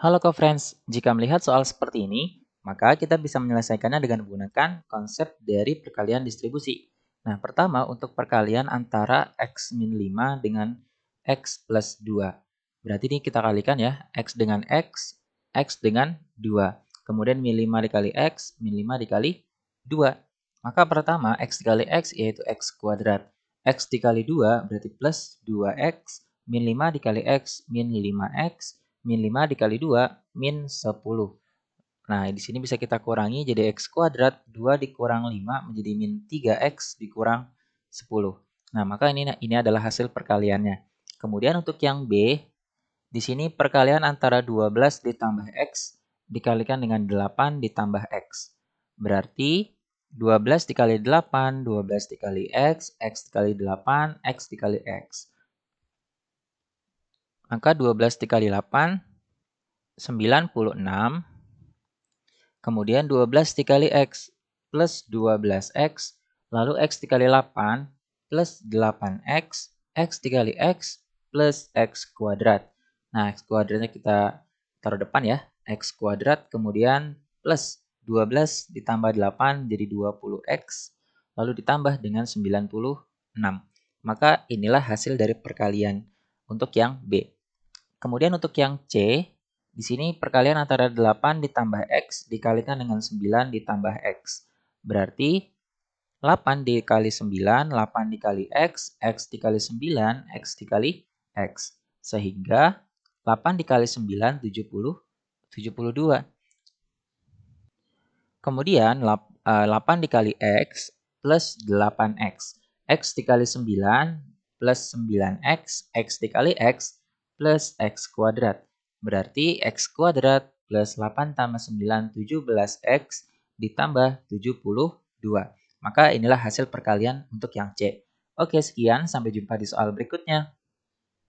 Halo co-friends, jika melihat soal seperti ini, maka kita bisa menyelesaikannya dengan menggunakan konsep dari perkalian distribusi. Nah, pertama untuk perkalian antara X min 5 dengan X plus 2. Berarti ini kita kalikan ya, X dengan X, X dengan 2. Kemudian min 5 dikali X, min 5 dikali 2. Maka pertama X dikali X yaitu X kuadrat. X dikali 2 berarti plus 2X, min 5 dikali X, min 5X, min 5 dikali 2 min 10. Nah, di sini bisa kita kurangi jadi x kuadrat 2 dikurang 5 menjadi min 3x dikurang 10. Nah, maka ini ini adalah hasil perkaliannya. Kemudian untuk yang B, di sini perkalian antara 12 ditambah x dikalikan dengan 8 ditambah x. Berarti 12 dikali 8, 12 dikali x, x dikali 8, x dikali x. Maka 12 dikali 8, 96. Kemudian 12 dikali X plus 12X. Lalu X dikali 8 plus 8X. X dikali X plus X kuadrat. Nah, X kuadratnya kita taruh depan ya. X kuadrat kemudian plus 12 ditambah 8 jadi 20X. Lalu ditambah dengan 96. Maka inilah hasil dari perkalian untuk yang B. Kemudian untuk yang C, di sini perkalian antara 8 ditambah X dikalikan dengan 9 ditambah X. Berarti 8 dikali 9, 8 dikali X, X dikali 9, X dikali X. Sehingga 8 dikali 9, 70, 72. Kemudian 8 eh, dikali X plus 8X. X dikali 9 plus 9X, X dikali X plus x kuadrat. Berarti x kuadrat plus 8 tambah 9 17x ditambah 72. Maka inilah hasil perkalian untuk yang C. Oke sekian, sampai jumpa di soal berikutnya.